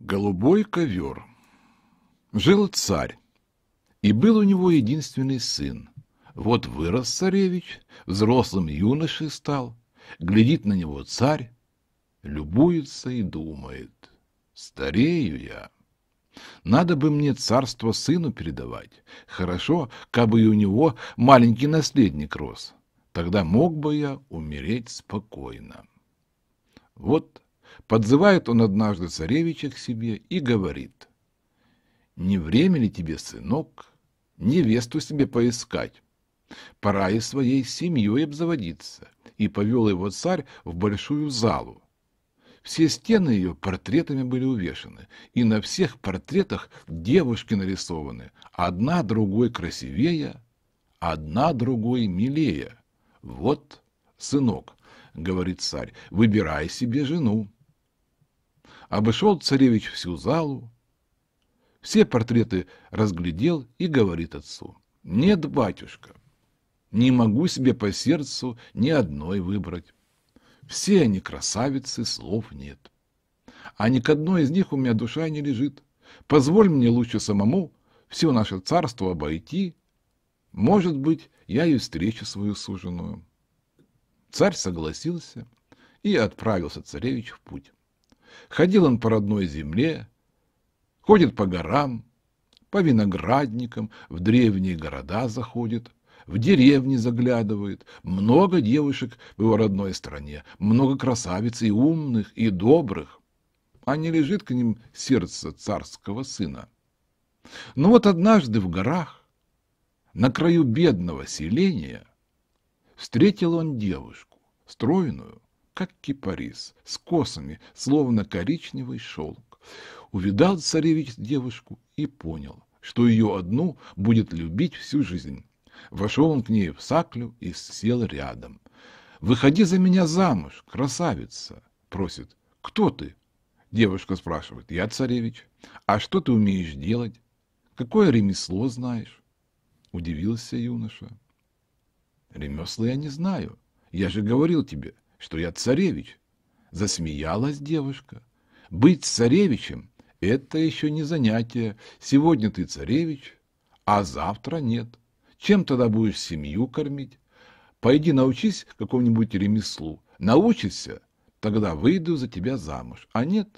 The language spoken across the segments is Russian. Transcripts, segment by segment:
Голубой ковер. Жил царь, и был у него единственный сын. Вот вырос царевич, взрослым юношей стал, глядит на него царь, любуется и думает. Старею я. Надо бы мне царство сыну передавать. Хорошо, бы и у него маленький наследник рос. Тогда мог бы я умереть спокойно. Вот Подзывает он однажды царевича к себе и говорит, «Не время ли тебе, сынок, невесту себе поискать? Пора и своей семьей обзаводиться». И повел его царь в большую залу. Все стены ее портретами были увешаны, и на всех портретах девушки нарисованы, одна другой красивее, одна другой милее. «Вот, сынок», — говорит царь, — «выбирай себе жену, Обошел царевич всю залу, все портреты разглядел и говорит отцу. «Нет, батюшка, не могу себе по сердцу ни одной выбрать. Все они красавицы, слов нет. А ни к одной из них у меня душа не лежит. Позволь мне лучше самому все наше царство обойти. Может быть, я и встречу свою суженую». Царь согласился и отправился царевич в путь. Ходил он по родной земле, ходит по горам, по виноградникам, в древние города заходит, в деревни заглядывает. Много девушек в его родной стране, много красавиц и умных, и добрых. А не лежит к ним сердце царского сына. Но вот однажды в горах, на краю бедного селения, встретил он девушку, стройную, как кипарис, с косами, словно коричневый шелк. Увидал царевич девушку и понял, что ее одну будет любить всю жизнь. Вошел он к ней в саклю и сел рядом. «Выходи за меня замуж, красавица!» — просит. «Кто ты?» — девушка спрашивает. «Я царевич. А что ты умеешь делать? Какое ремесло знаешь?» — удивился юноша. «Ремесла я не знаю. Я же говорил тебе, что я царевич. Засмеялась девушка. Быть царевичем – это еще не занятие. Сегодня ты царевич, а завтра нет. Чем тогда будешь семью кормить? Пойди научись какому-нибудь ремеслу. Научишься, тогда выйду за тебя замуж. А нет,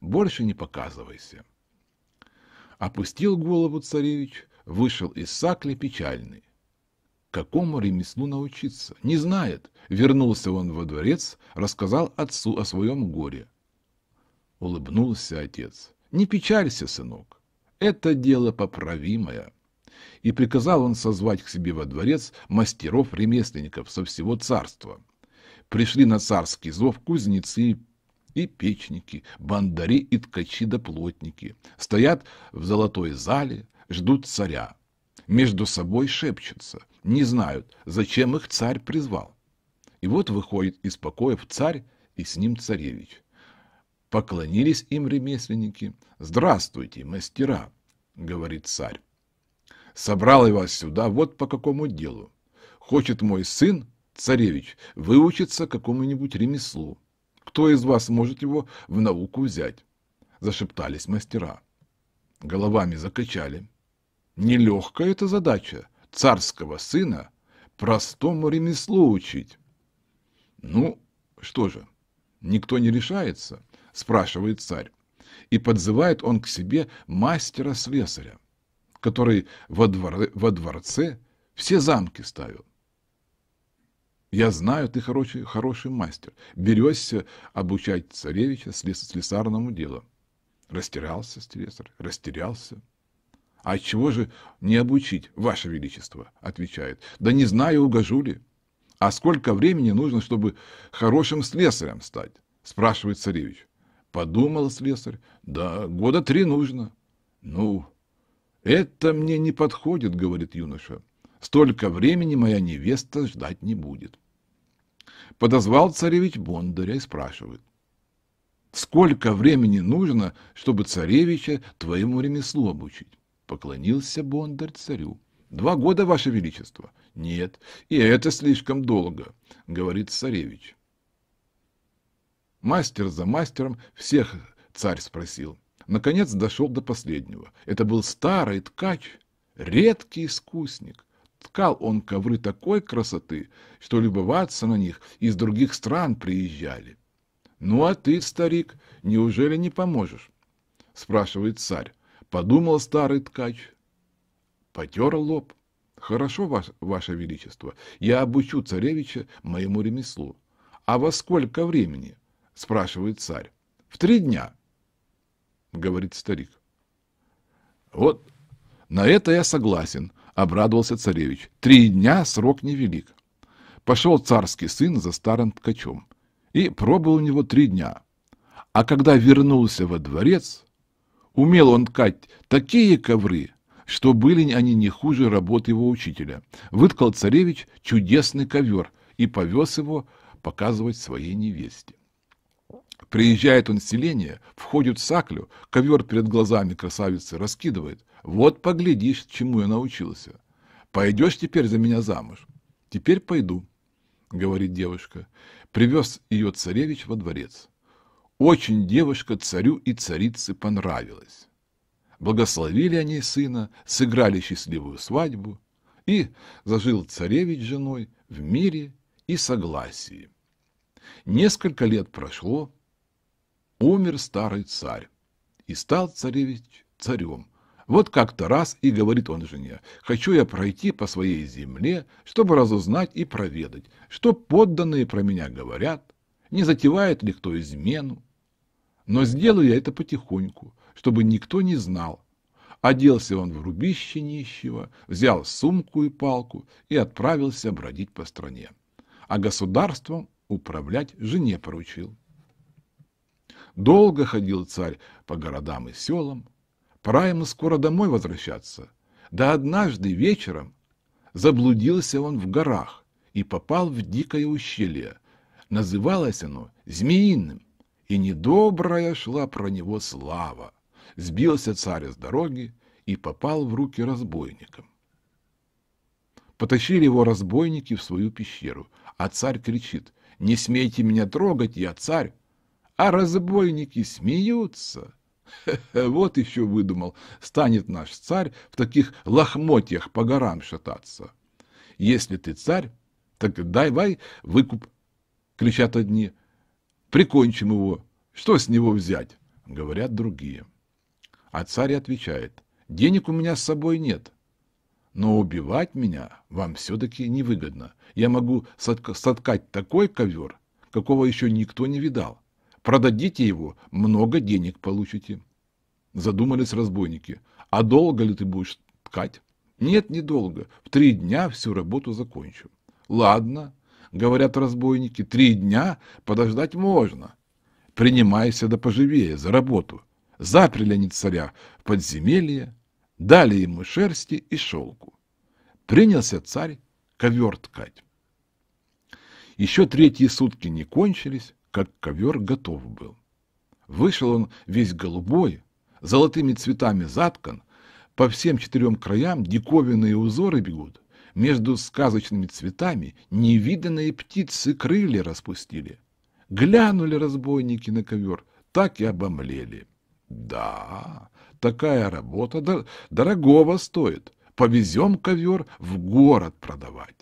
больше не показывайся. Опустил голову царевич, вышел из сакли печальный какому ремеслу научиться? Не знает. Вернулся он во дворец, рассказал отцу о своем горе. Улыбнулся отец. Не печалься, сынок, это дело поправимое. И приказал он созвать к себе во дворец мастеров-ремесленников со всего царства. Пришли на царский зов кузнецы и печники, бандари и ткачи да плотники. Стоят в золотой зале, ждут царя. Между собой шепчутся – не знают, зачем их царь призвал. И вот выходит из покоев царь и с ним царевич. Поклонились им ремесленники. «Здравствуйте, мастера!» — говорит царь. «Собрал я вас сюда вот по какому делу. Хочет мой сын, царевич, выучиться какому-нибудь ремеслу. Кто из вас может его в науку взять?» — зашептались мастера. Головами закачали. «Нелегкая эта задача царского сына простому ремеслу учить. Ну, что же, никто не решается, спрашивает царь. И подзывает он к себе мастера-слесаря, который во, двор... во дворце все замки ставил. Я знаю, ты хороший, хороший мастер. Берешься обучать царевича слесарному делу. Растерялся слесарь, растерялся. А чего же не обучить, Ваше Величество? Отвечает. Да не знаю, угожу ли. А сколько времени нужно, чтобы хорошим слесарем стать? Спрашивает царевич. Подумал слесарь. Да, года три нужно. Ну, это мне не подходит, говорит юноша. Столько времени моя невеста ждать не будет. Подозвал царевич Бондаря и спрашивает. Сколько времени нужно, чтобы царевича твоему ремеслу обучить? Поклонился Бондарь царю. «Два года, Ваше Величество!» «Нет, и это слишком долго», — говорит царевич. Мастер за мастером всех царь спросил. Наконец дошел до последнего. Это был старый ткач, редкий искусник. Ткал он ковры такой красоты, что любоваться на них из других стран приезжали. «Ну а ты, старик, неужели не поможешь?» – спрашивает царь. Подумал старый ткач, потер лоб. Хорошо, ваше, ваше Величество, я обучу царевича моему ремеслу. А во сколько времени? Спрашивает царь. В три дня, говорит старик. Вот на это я согласен, обрадовался царевич. Три дня срок невелик. Пошел царский сын за старым ткачом и пробыл у него три дня. А когда вернулся во дворец, Умел он ткать такие ковры, что были они не хуже работы его учителя. Выткал царевич чудесный ковер и повез его показывать своей невесте. Приезжает он в селение, входит в саклю, ковер перед глазами красавицы раскидывает. Вот поглядишь, чему я научился. Пойдешь теперь за меня замуж? Теперь пойду, говорит девушка. Привез ее царевич во дворец. Очень девушка царю и царице понравилась. Благословили они сына, сыграли счастливую свадьбу, и зажил царевич с женой в мире и согласии. Несколько лет прошло, умер старый царь, и стал царевич царем. Вот как-то раз и говорит он жене, «Хочу я пройти по своей земле, чтобы разузнать и проведать, что подданные про меня говорят, не затевает ли кто измену, но сделаю я это потихоньку, чтобы никто не знал. Оделся он в рубище нищего, взял сумку и палку и отправился бродить по стране. А государством управлять жене поручил. Долго ходил царь по городам и селам. Пора ему скоро домой возвращаться. Да однажды вечером заблудился он в горах и попал в дикое ущелье. Называлось оно Змеиным и недобрая шла про него слава. Сбился царь с дороги и попал в руки разбойникам. Потащили его разбойники в свою пещеру, а царь кричит «Не смейте меня трогать, я царь!» А разбойники смеются. Хе -хе, вот еще выдумал, станет наш царь в таких лохмотьях по горам шататься. Если ты царь, так давай выкуп, кричат одни – Прикончим его. Что с него взять? Говорят другие. А царь отвечает. Денег у меня с собой нет. Но убивать меня вам все-таки невыгодно. Я могу соткать такой ковер, какого еще никто не видал. Продадите его, много денег получите. Задумались разбойники. А долго ли ты будешь ткать? Нет, недолго. В три дня всю работу закончу. Ладно, говорят разбойники, три дня подождать можно. Принимайся да поживее за работу. Заперли они царя в подземелье, дали ему шерсти и шелку. Принялся царь ковер ткать. Еще третьи сутки не кончились, как ковер готов был. Вышел он весь голубой, золотыми цветами заткан, по всем четырем краям диковинные узоры бегут, между сказочными цветами невиданные птицы крылья распустили. Глянули разбойники на ковер, так и обомлели. Да, такая работа дорогого стоит. Повезем ковер в город продавать.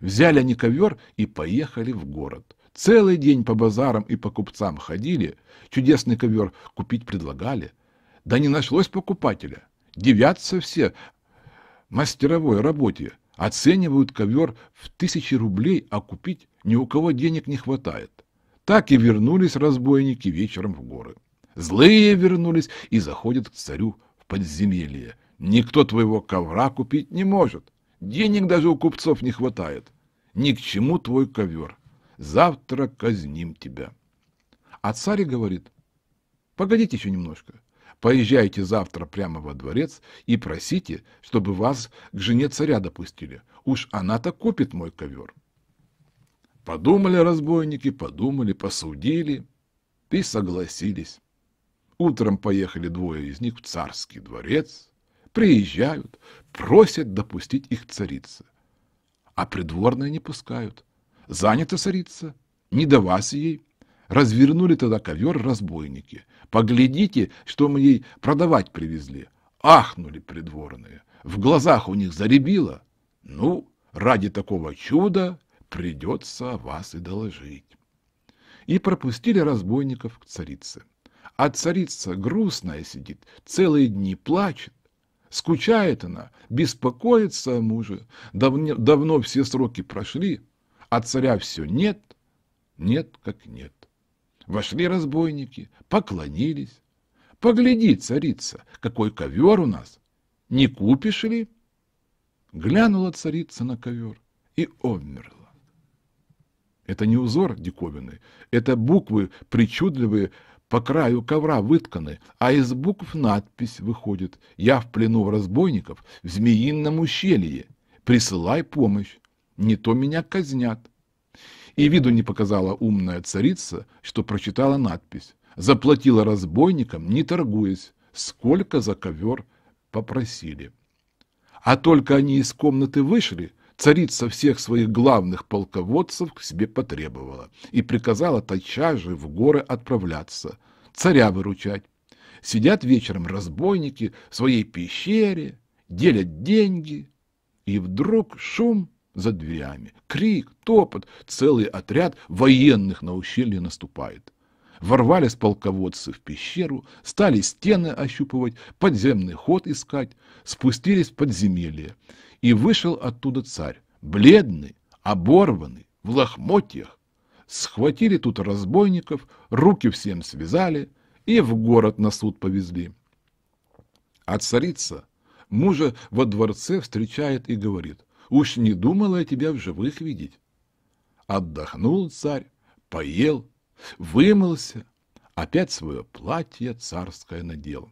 Взяли они ковер и поехали в город. Целый день по базарам и по купцам ходили, чудесный ковер купить предлагали. Да не нашлось покупателя. Девятся все мастеровой работе, Оценивают ковер в тысячи рублей, а купить ни у кого денег не хватает. Так и вернулись разбойники вечером в горы. Злые вернулись и заходят к царю в подземелье. Никто твоего ковра купить не может. Денег даже у купцов не хватает. Ни к чему твой ковер. Завтра казним тебя. А царь говорит, погодите еще немножко. Поезжайте завтра прямо во дворец и просите, чтобы вас к жене царя допустили. Уж она-то купит мой ковер. Подумали разбойники, подумали, посудили и согласились. Утром поехали двое из них в царский дворец, приезжают, просят допустить их царицы. А придворные не пускают. Занята царица, не до вас ей. Развернули тогда ковер разбойники. Поглядите, что мы ей продавать привезли. Ахнули придворные. В глазах у них заребило. Ну, ради такого чуда придется вас и доложить. И пропустили разбойников к царице. А царица грустная сидит, целые дни плачет. Скучает она, беспокоится о муже. Давне, давно все сроки прошли, а царя все нет, нет как нет. Вошли разбойники, поклонились. Погляди, царица, какой ковер у нас! Не купишь ли? Глянула царица на ковер и обмерла. Это не узор диковины, это буквы причудливые, по краю ковра вытканы, а из букв надпись выходит «Я в плену разбойников в змеином ущелье. Присылай помощь, не то меня казнят». И виду не показала умная царица, что прочитала надпись. Заплатила разбойникам, не торгуясь, сколько за ковер попросили. А только они из комнаты вышли, царица всех своих главных полководцев к себе потребовала и приказала тачажи в горы отправляться, царя выручать. Сидят вечером разбойники в своей пещере, делят деньги, и вдруг шум – за дверями. Крик, топот, целый отряд военных на ущелье наступает. Ворвались полководцы в пещеру, стали стены ощупывать, подземный ход искать, спустились в подземелье. И вышел оттуда царь, бледный, оборванный, в лохмотьях. Схватили тут разбойников, руки всем связали и в город на суд повезли. А царица мужа во дворце встречает и говорит, Уж не думала я тебя в живых видеть. Отдохнул царь, поел, вымылся, опять свое платье царское надел.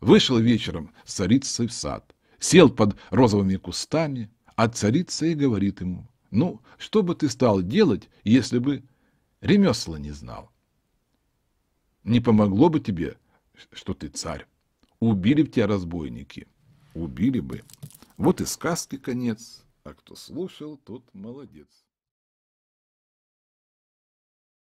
Вышел вечером с царицей в сад, сел под розовыми кустами, а царица и говорит ему, ну, что бы ты стал делать, если бы ремесла не знал? Не помогло бы тебе, что ты царь. Убили бы тебя разбойники. Убили бы. Вот и сказки конец. А кто слушал, тот молодец.